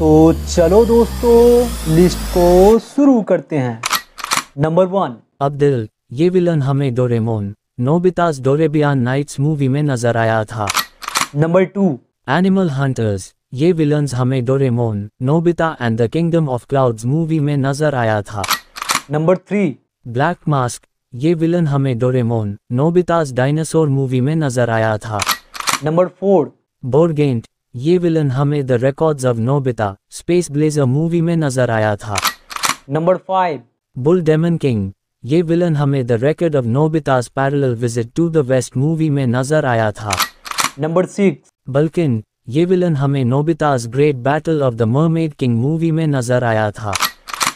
तो चलो दोस्तों लिस्ट को शुरू करते हैं नंबर वन अब्दिल ये विलन हमें Doraemon Nobita's Dorabian nights movie में नजर आया था नंबर टू एनिमल हंटर्स ये विलन हमें Doraemon Nobita and the kingdom of clouds movie में नजर आया था नंबर थ्री ब्लैक मास्क ये विलन हमें डोरेमोन नोबिताज डायनासोर मूवी में नजर आया था नंबर फोर बोरगेंट ये विलन हमें the records of Nobita space blazer movie में नजर आया था number five bull demon king ये विलन हमें the record of Nobita's parallel visit to the west movie में नजर आया था नंबर सिक्स बल्किन ये विलन हमें Nobita's great battle of the mermaid king movie में नजर आया था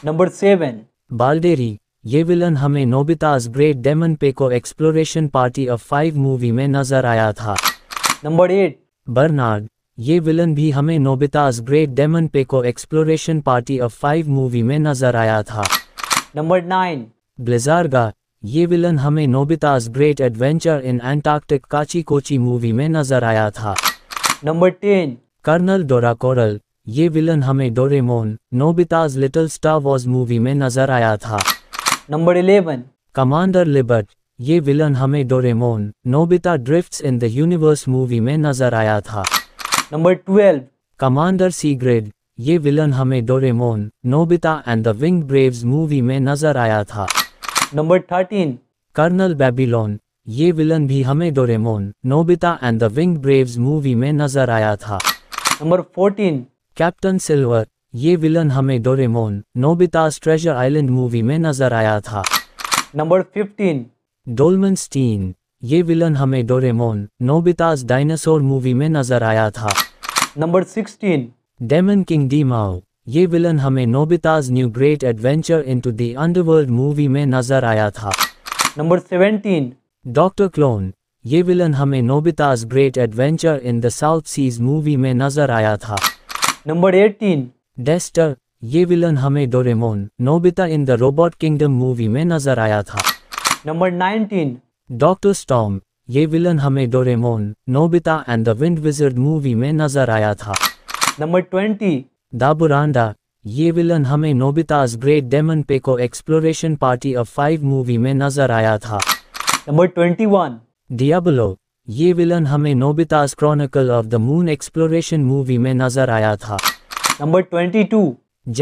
नंबर सेवन बालडेरी ये विलन हमें Nobita's great demon Peko exploration party of five movie में नजर आया था नंबर एट बर्नार्ड ये विलन भी हमें Nobita's great demon Peko exploration party of five movie में नजर आया था नंबर नाइन ब्लेजारगा ये विलन हमें Nobita's great adventure in Antarctic Kachi Kochi movie में नजर आया था number ten colonel Dora Coral ये विलन हमें Doraemon Nobita's little star wars movie में नजर आया था नंबर इलेवन कमांडर लिबर्ट ये विलन हमें Doraemon Nobita drifts in the universe movie में नजर आया था नंबर ट्वेल्व कमांडर सीग्रेड ये विलन हमें Doraemon Nobita and the wing braves movie में नजर आया था नंबर थर्टीन कर्नल बेबीलोन ये विलन भी हमें Doraemon Nobita and the wing braves movie में नजर आया था नंबर फोर्टीन कैप्टन सिल्वर ये विलन हमें Doraemon Nobita treasure island movie में नजर आया था नंबर फिफ्टीन डोलमन स्टीन ये विलन हमें डोरेमोन नोबिताज डायनासोर मूवी में नजर आया था number sixteen demon king D माओ ये विलन हमें Nobita's new great adventure into the underworld movie में नजर आया था नंबर सेवेंटीन डॉक्टर क्लोन ये विलन हमें Nobita's great adventure in the south seas movie में नजर आया था नंबर एटीन डेस्टर ये विलन हमें Doraemon Nobita in the robot kingdom movie में नजर आया था नंबर नाइनटीन डॉक्टर स्टॉम ये विलन हमें Doraemon Nobita and the wind wizard movie में नजर आया था नंबर ट्वेंटी दाबुरांडा ये विलन हमें Nobita's great demon Peko exploration party of five movie में नजर आया था नंबर ट्वेंटी वन डियाबलो ये विलन हमें Nobita's chronicle of the moon exploration movie में नजर आया था number twenty two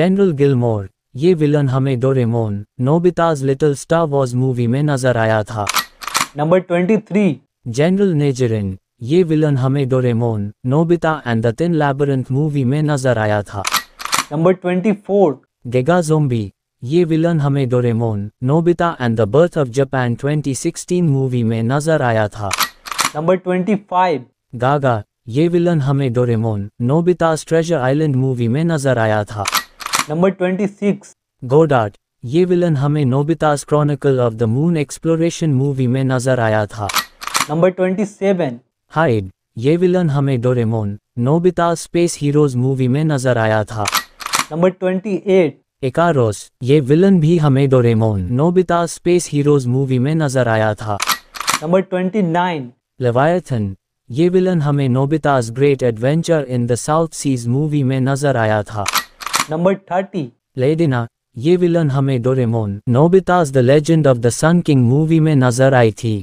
general Gilmore ये विलन हमें Doraemon Nobita's little star wars movie में नजर आया था नंबर ट्वेंटी थ्री जनरल नेजरिन ये विलन हमें Doraemon Nobita and the tin labyrinth movie में नजर आया था नंबर ट्वेंटी फोर गेगा जोम्बी ये विलन हमें Doraemon Nobita and the birth of Japan 2016 movie में नजर आया था नंबर ट्वेंटी फाइव गागा ये विलन हमें Doraemon Nobita treasure island movie में नजर आया था नंबर ट्वेंटी सिक्स गोडाट ये विलन हमें Nobita's chronicle of the moon exploration movie में नजर आया था नंबर ट्वेंटी सेवन हाइड ये विलन हमें Doraemon Nobita space heroes movie में नजर आया था नंबर ट्वेंटी एट एकारोस ये विलन भी हमें Doraemon Nobita space heroes movie में नजर आया था नंबर ट्वेंटी नाइन लेवायथन ये विलन हमें Nobita's great adventure in the south seas movie में नजर आया था नंबर थर्टी लेडिना ये विलन हमें Doraemon Nobita's the legend of the sun king movie में नजर आई थी